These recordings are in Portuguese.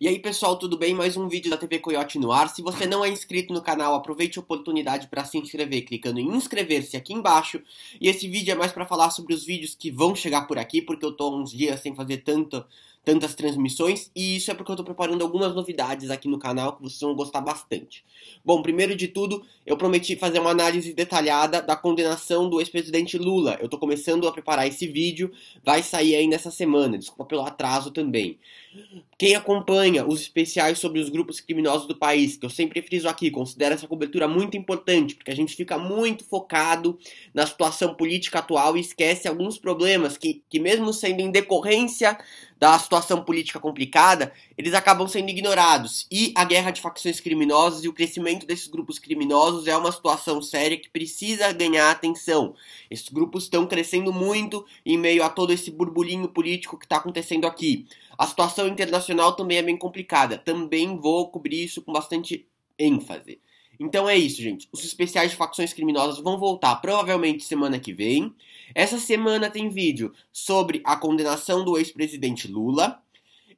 E aí pessoal, tudo bem? Mais um vídeo da TV Coyote no ar. Se você não é inscrito no canal, aproveite a oportunidade para se inscrever clicando em inscrever-se aqui embaixo. E esse vídeo é mais para falar sobre os vídeos que vão chegar por aqui, porque eu tô uns dias sem fazer tanto tantas transmissões, e isso é porque eu estou preparando algumas novidades aqui no canal que vocês vão gostar bastante. Bom, primeiro de tudo, eu prometi fazer uma análise detalhada da condenação do ex-presidente Lula. Eu estou começando a preparar esse vídeo, vai sair ainda essa semana, desculpa pelo atraso também. Quem acompanha os especiais sobre os grupos criminosos do país, que eu sempre friso aqui, considera essa cobertura muito importante, porque a gente fica muito focado na situação política atual e esquece alguns problemas que, que mesmo sendo em decorrência da situação política complicada, eles acabam sendo ignorados. E a guerra de facções criminosas e o crescimento desses grupos criminosos é uma situação séria que precisa ganhar atenção. Esses grupos estão crescendo muito em meio a todo esse burburinho político que está acontecendo aqui. A situação internacional também é bem complicada. Também vou cobrir isso com bastante ênfase. Então é isso, gente. Os especiais de facções criminosas vão voltar provavelmente semana que vem. Essa semana tem vídeo sobre a condenação do ex-presidente Lula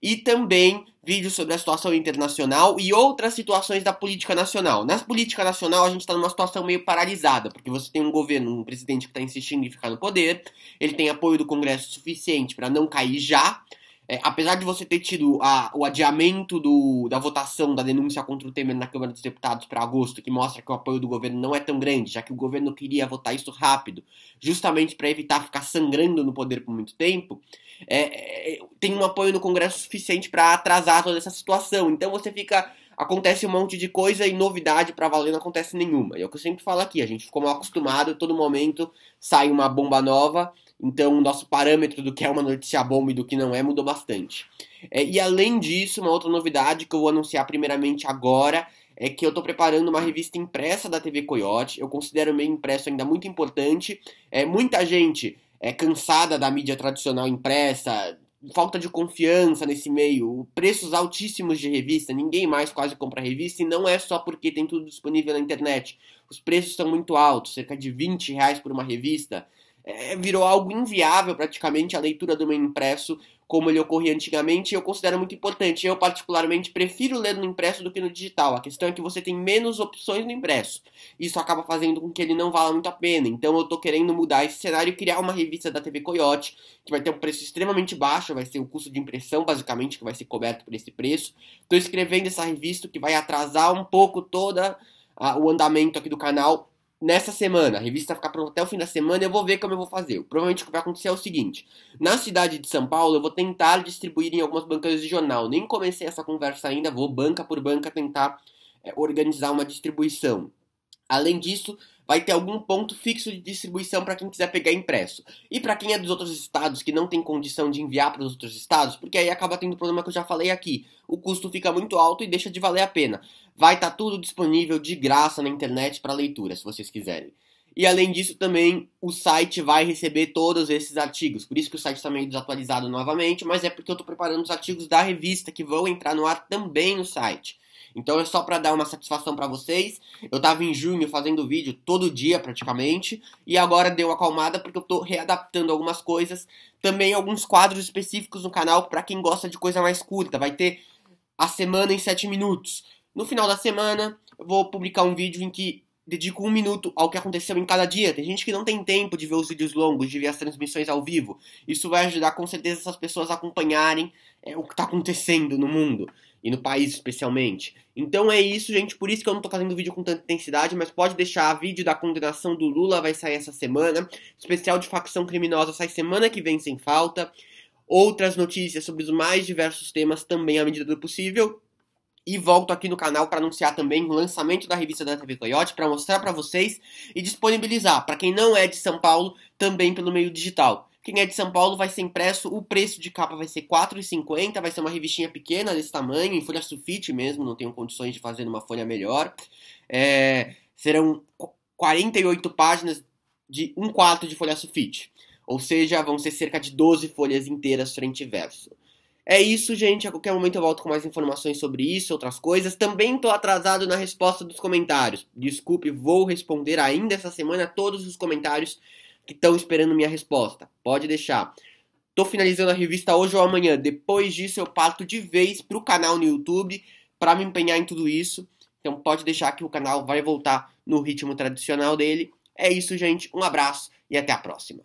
e também vídeos sobre a situação internacional e outras situações da política nacional. Na política nacional, a gente está numa situação meio paralisada, porque você tem um governo, um presidente que está insistindo em ficar no poder, ele tem apoio do Congresso suficiente para não cair já, é, apesar de você ter tido a, o adiamento do, da votação da denúncia contra o Temer na Câmara dos Deputados para agosto, que mostra que o apoio do governo não é tão grande, já que o governo queria votar isso rápido, justamente para evitar ficar sangrando no poder por muito tempo, é, é, tem um apoio no Congresso suficiente para atrasar toda essa situação. Então você fica. Acontece um monte de coisa e novidade para valer não acontece nenhuma. É o que eu sempre falo aqui, a gente ficou mal acostumado, todo momento sai uma bomba nova então, o nosso parâmetro do que é uma notícia bomba e do que não é mudou bastante. É, e além disso, uma outra novidade que eu vou anunciar primeiramente agora é que eu estou preparando uma revista impressa da TV Coyote. Eu considero o meio impresso ainda muito importante. É, muita gente é cansada da mídia tradicional impressa, falta de confiança nesse meio, preços altíssimos de revista, ninguém mais quase compra revista e não é só porque tem tudo disponível na internet. Os preços são muito altos, cerca de 20 reais por uma revista. É, virou algo inviável praticamente a leitura do meu impresso como ele ocorria antigamente, eu considero muito importante. Eu, particularmente, prefiro ler no impresso do que no digital. A questão é que você tem menos opções no impresso. Isso acaba fazendo com que ele não vala muito a pena. Então, eu estou querendo mudar esse cenário e criar uma revista da TV Coyote, que vai ter um preço extremamente baixo, vai ser o custo de impressão, basicamente, que vai ser coberto por esse preço. Estou escrevendo essa revista que vai atrasar um pouco toda a, o andamento aqui do canal nessa semana. A revista ficar pronta até o fim da semana eu vou ver como eu vou fazer. Provavelmente o que vai acontecer é o seguinte: na cidade de São Paulo, eu vou tentar distribuir em algumas bancas de jornal. Nem comecei essa conversa ainda, vou banca por banca tentar é, organizar uma distribuição. Além disso, vai ter algum ponto fixo de distribuição para quem quiser pegar impresso. E para quem é dos outros estados que não tem condição de enviar para os outros estados, porque aí acaba tendo o problema que eu já falei aqui. O custo fica muito alto e deixa de valer a pena. Vai estar tá tudo disponível de graça na internet para leitura, se vocês quiserem. E além disso, também o site vai receber todos esses artigos. Por isso que o site está meio desatualizado novamente, mas é porque eu estou preparando os artigos da revista que vão entrar no ar também no site. Então é só para dar uma satisfação para vocês. Eu tava em junho fazendo vídeo todo dia praticamente e agora deu uma acalmada porque eu tô readaptando algumas coisas, também alguns quadros específicos no canal para quem gosta de coisa mais curta. Vai ter a semana em 7 minutos. No final da semana, eu vou publicar um vídeo em que dedico um minuto ao que aconteceu em cada dia. Tem gente que não tem tempo de ver os vídeos longos, de ver as transmissões ao vivo. Isso vai ajudar com certeza essas pessoas a acompanharem é, o que está acontecendo no mundo e no país especialmente. Então é isso, gente. Por isso que eu não tô fazendo vídeo com tanta intensidade, mas pode deixar vídeo da condenação do Lula vai sair essa semana. Especial de facção criminosa sai semana que vem sem falta. Outras notícias sobre os mais diversos temas também à medida do possível e volto aqui no canal para anunciar também o lançamento da revista da TV Coyote para mostrar para vocês e disponibilizar para quem não é de São Paulo também pelo meio digital. Quem é de São Paulo vai ser impresso, o preço de capa vai ser R$ 4,50, vai ser uma revistinha pequena desse tamanho, em folha sulfite mesmo, não tenho condições de fazer numa folha melhor. É, serão 48 páginas de um quarto de folha sulfite, ou seja, vão ser cerca de 12 folhas inteiras frente e verso. É isso, gente. A qualquer momento eu volto com mais informações sobre isso, outras coisas. Também tô atrasado na resposta dos comentários. Desculpe, vou responder ainda essa semana todos os comentários que estão esperando minha resposta. Pode deixar. Tô finalizando a revista hoje ou amanhã. Depois disso, eu parto de vez pro canal no YouTube para me empenhar em tudo isso. Então pode deixar que o canal vai voltar no ritmo tradicional dele. É isso, gente. Um abraço e até a próxima.